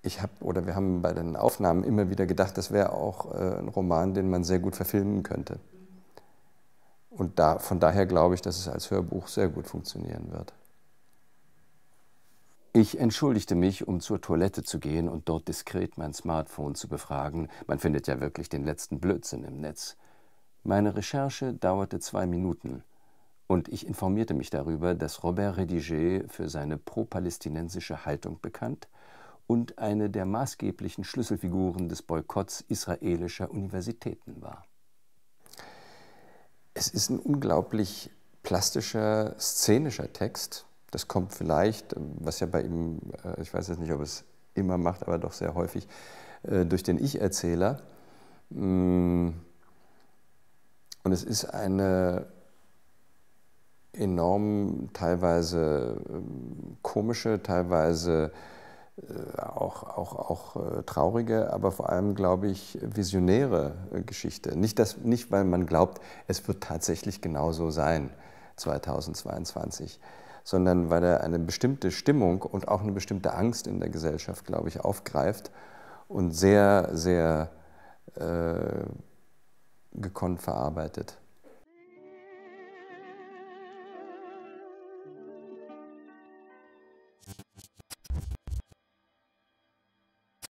Ich habe oder wir haben bei den Aufnahmen immer wieder gedacht, das wäre auch äh, ein Roman, den man sehr gut verfilmen könnte. Und da, von daher glaube ich, dass es als Hörbuch sehr gut funktionieren wird. Ich entschuldigte mich, um zur Toilette zu gehen und dort diskret mein Smartphone zu befragen. Man findet ja wirklich den letzten Blödsinn im Netz. Meine Recherche dauerte zwei Minuten. Und ich informierte mich darüber, dass Robert Rediger für seine pro-palästinensische Haltung bekannt und eine der maßgeblichen Schlüsselfiguren des Boykotts israelischer Universitäten war. Es ist ein unglaublich plastischer, szenischer Text. Das kommt vielleicht, was ja bei ihm, äh, ich weiß jetzt nicht, ob es immer macht, aber doch sehr häufig, äh, durch den Ich-Erzähler. Mm. Und es ist eine enorm teilweise ähm, komische, teilweise äh, auch, auch, auch äh, traurige, aber vor allem, glaube ich, visionäre äh, Geschichte. Nicht, dass, nicht, weil man glaubt, es wird tatsächlich genau so sein 2022, sondern weil er eine bestimmte Stimmung und auch eine bestimmte Angst in der Gesellschaft, glaube ich, aufgreift und sehr, sehr äh, gekonnt verarbeitet.